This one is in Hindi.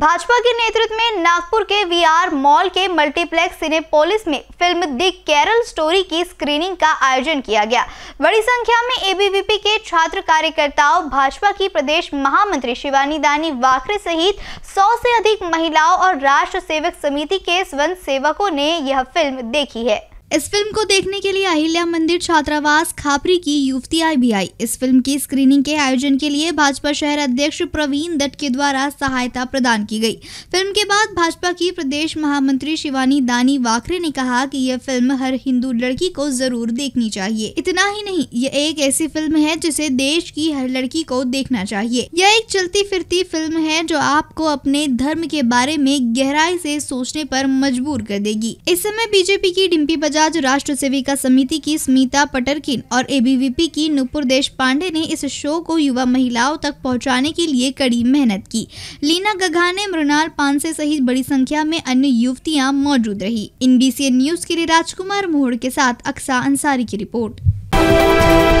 भाजपा के नेतृत्व में नागपुर के वीआर मॉल के मल्टीप्लेक्स सिनेपोलिस में फिल्म द केरल स्टोरी की स्क्रीनिंग का आयोजन किया गया बड़ी संख्या में एबीवीपी के छात्र कार्यकर्ताओं भाजपा की प्रदेश महामंत्री शिवानी दानी वाखरे सहित सौ से अधिक महिलाओं और राष्ट्र सेवक समिति के स्वयं सेवकों ने यह फिल्म देखी है इस फिल्म को देखने के लिए अहिल्या मंदिर छात्रावास खापरी की युवती आई भी आई इस फिल्म की स्क्रीनिंग के आयोजन के लिए भाजपा शहर अध्यक्ष प्रवीण दत्त के द्वारा सहायता प्रदान की गई फिल्म के बाद भाजपा की प्रदेश महामंत्री शिवानी दानी वाखरे ने कहा कि यह फिल्म हर हिंदू लड़की को जरूर देखनी चाहिए इतना ही नहीं यह एक ऐसी फिल्म है जिसे देश की हर लड़की को देखना चाहिए यह एक चलती फिरती फिल्म है जो आपको अपने धर्म के बारे में गहराई से सोचने पर मजबूर कर देगी इस समय बीजेपी की डिम्पी बजा राज्य राष्ट्र सेविका समिति की स्मिता पटरकिन और एबीवीपी की नुपुर देश पांडे ने इस शो को युवा महिलाओं तक पहुंचाने के लिए कड़ी मेहनत की लीना गघाने मृणाल पानसे सहित बड़ी संख्या में अन्य युवतियां मौजूद रही इन बीसीएन न्यूज के लिए राजकुमार मोहड़ के साथ अक्सा अंसारी की रिपोर्ट